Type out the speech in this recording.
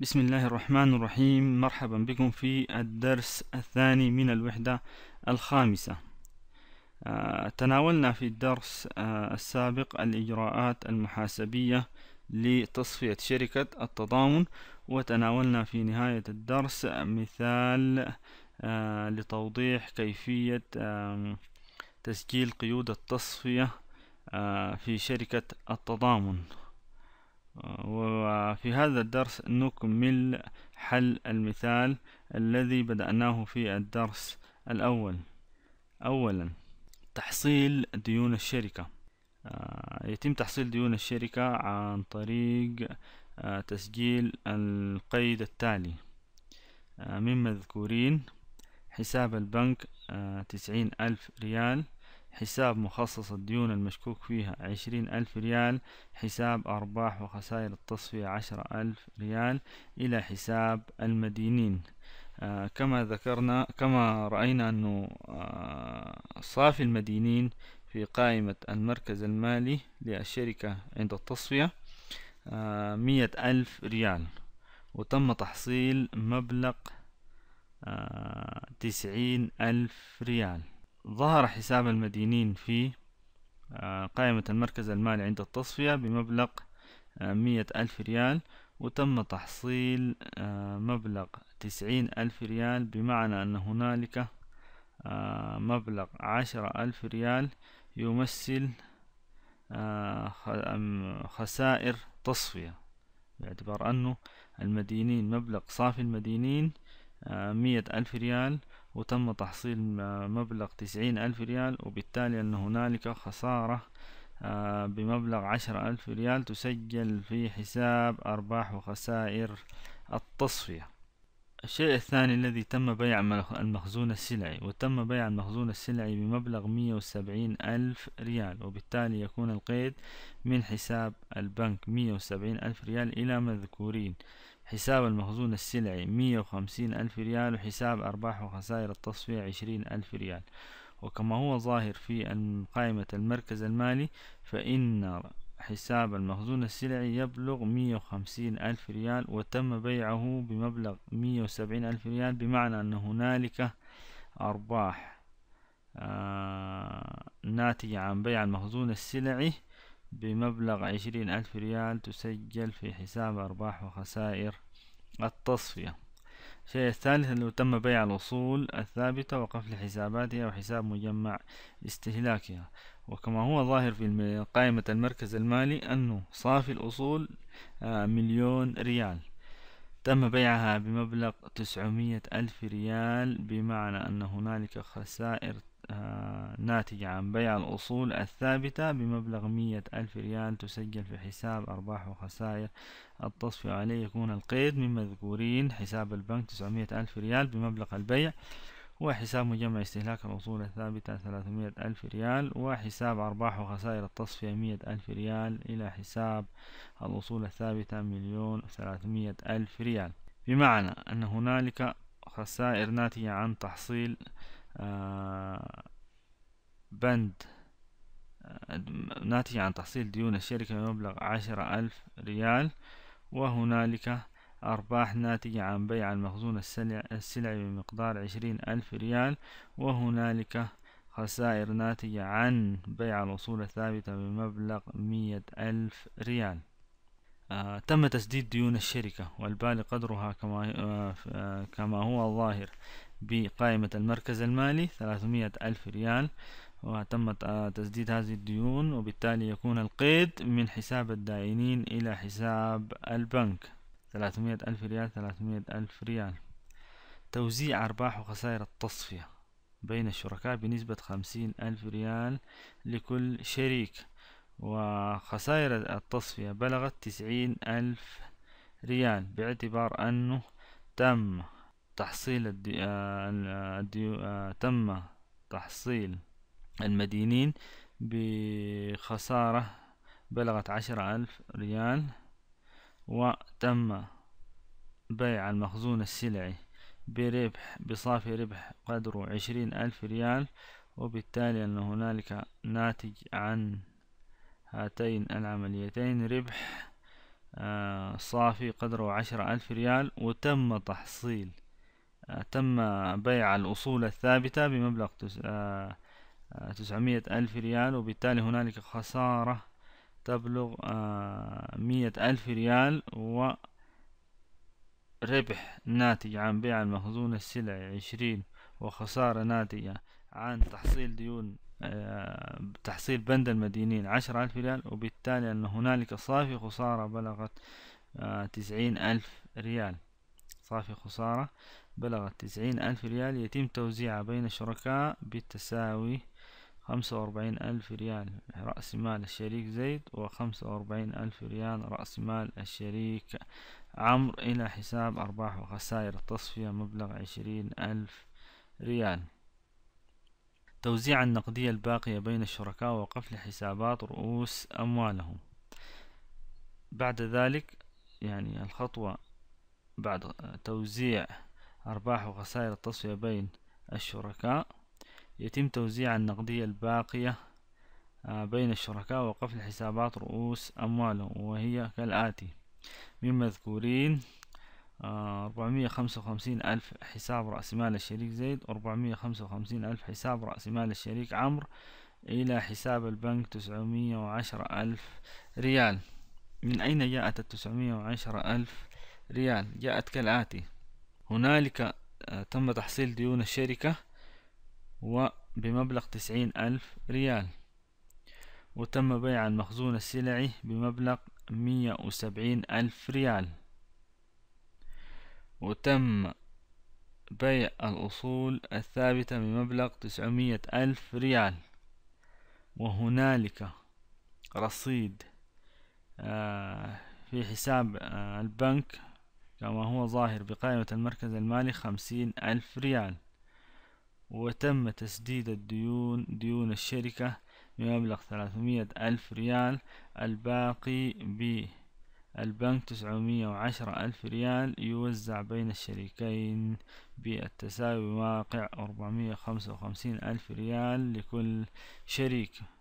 بسم الله الرحمن الرحيم مرحبا بكم في الدرس الثاني من الوحدة الخامسة آه، تناولنا في الدرس آه، السابق الإجراءات المحاسبية لتصفية شركة التضامن وتناولنا في نهاية الدرس مثال آه، لتوضيح كيفية تسجيل قيود التصفية في شركة التضامن في هذا الدرس نكمل حل المثال الذي بدأناه في الدرس الأول أولا تحصيل ديون الشركة آه، يتم تحصيل ديون الشركة عن طريق آه، تسجيل القيد التالي آه، من مذكورين حساب البنك تسعين ألف ريال حساب مخصص الديون المشكوك فيها عشرين ألف ريال حساب أرباح وخسائر التصفية عشرة ألف ريال إلى حساب المدينين آه كما ذكرنا كما رأينا أنه آه صافي المدينين في قائمة المركز المالي للشركة عند التصفية آه مية ألف ريال وتم تحصيل مبلغ آه، تسعين ألف ريال ظهر حساب المدينين في آه، قائمة المركز المالي عند التصفية بمبلغ مية آه، ألف ريال وتم تحصيل آه، مبلغ تسعين ألف ريال بمعنى أن هنالك مبلغ عشرة ألف ريال يمثل خسائر تصفية باعتبار أنه المدينين مبلغ صافي المدينين مية ألف ريال وتم تحصيل مبلغ تسعين ألف ريال وبالتالي أن هنالك خسارة بمبلغ عشرة ألف ريال تسجل في حساب أرباح وخسائر التصفية الشيء الثاني الذي تم بيع المخزون السلعي وتم بيع المخزون السلعي بمبلغ مية وسبعين ألف ريال وبالتالي يكون القيد من حساب البنك مية وسبعين ألف ريال إلى مذكورين حساب المخزون السلعي مية وخمسين ألف ريال وحساب أرباح وخسائر التصفية عشرين ألف ريال وكما هو ظاهر في قائمة المركز المالي فإن حساب المخزون السلعي يبلغ مية وخمسين ألف ريال وتم بيعه بمبلغ مية وسبعين ألف ريال بمعنى أن هنالك أرباح آه، ناتجة عن بيع المخزون السلعي بمبلغ عشرين ألف ريال تسجل في حساب أرباح وخسائر التصفية الشيء الثالث أنه تم بيع الأصول الثابتة وقفل حساباتها وحساب مجمع استهلاكها وكما هو ظاهر في قائمة المركز المالي أنه صافي الأصول آه، مليون ريال تم بيعها بمبلغ تسعمية ألف ريال بمعنى أن هنالك خسائر آه، ناتجة عن بيع الأصول الثابتة بمبلغ مية ألف ريال تسجل في حساب أرباح وخسائر التصفية عليه يكون القيد من مذكورين حساب البنك تسعمية ألف ريال بمبلغ البيع وحساب مجمع استهلاك الأصول الثابتة ثلاثمية ألف ريال وحساب أرباح وخسائر التصفية مية ألف ريال إلى حساب الأصول الثابتة مليون ثلاثمية ألف ريال بمعنى أن هنالك خسائر ناتجة عن تحصيل آه، بند آه، ناتج عن تحصيل ديون الشركة بمبلغ عشرة ألف ريال وهنالك أرباح ناتجة عن بيع المخزون السلعي بمقدار عشرين ألف ريال وهنالك خسائر ناتجة عن بيع الأصول الثابتة بمبلغ مية ألف ريال آه تم تسديد ديون الشركة والبالغ قدرها كما, آه،, آه كما هو الظاهر بقائمة المركز المالي ثلاثمية ألف ريال وتم آه، تسديد هذه الديون وبالتالي يكون القيد من حساب الدائنين إلى حساب البنك ثلاثمية ألف ريال ثلاثمية ألف ريال توزيع أرباح وخسائر التصفية بين الشركاء بنسبة خمسين ألف ريال لكل شريك وخسائر التصفية بلغت تسعين ألف ريال باعتبار أنه تم تحصيل الدي... آه، الدي... آه، آه، تم تحصيل المدينين بخسارة بلغت عشرة ألف ريال وتم بيع المخزون السلعي بربح بصافي ربح قدره عشرين ألف ريال وبالتالي أن هنالك ناتج عن هاتين العمليتين ربح صافي قدره عشرة ألف ريال وتم تحصيل تم بيع الأصول الثابتة بمبلغ آه، آه، تسعمائة ألف ريال وبالتالي هنالك خسارة تبلغ آه، مية ألف ريال وربح ناتج عن بيع المخزون السلع عشرين وخسارة ناتجة عن تحصيل ديون تحصيل بند المدينين عشرة ألف ريال وبالتالي أن هنالك صافي خسارة بلغت تسعين ألف ريال صافي خسارة بلغت تسعين ألف ريال يتم توزيعها بين الشركاء بالتساوي خمسة وأربعين ألف ريال رأس مال الشريك زيد وخمسة وأربعين ألف ريال رأس مال الشريك عمرو إلى حساب أرباح وخسائر التصفية مبلغ عشرين ألف ريال توزيع النقدية الباقية بين الشركاء وقفل حسابات رؤوس أموالهم بعد ذلك يعني الخطوة بعد توزيع أرباح وخسائر التصفية بين الشركاء يتم توزيع النقدية الباقية آه، بين الشركاء وقفل حسابات رؤوس أموالهم وهي كالآتي من مذكورين آه، أربعمية خمسة وخمسين ألف حساب رأس مال الشريك زيد أربعمية خمسة وخمسين ألف حساب رأس مال الشريك عمرو إلى حساب البنك تسعمية وعشرة ألف ريال من أين جاءت التسعمية وعشرة ألف ريال جاءت كالآتي هنالك آه، تم تحصيل ديون الشركة وبمبلغ تسعين ألف ريال وتم بيع المخزون السلعي بمبلغ مية وسبعين ألف ريال وتم بيع الأصول الثابتة بمبلغ تسعمية ألف ريال وهنالك رصيد آه، في حساب آه، البنك كما هو ظاهر بقائمة المركز المالي خمسين ألف ريال وتم تسديد الديون ديون الشركة بمبلغ ثلاثمية ألف ريال الباقي بالبنك تسعمية وعشرة ألف ريال يوزع بين الشريكين بالتساوي واقع أربعمية خمسة وخمسين ألف ريال لكل شريك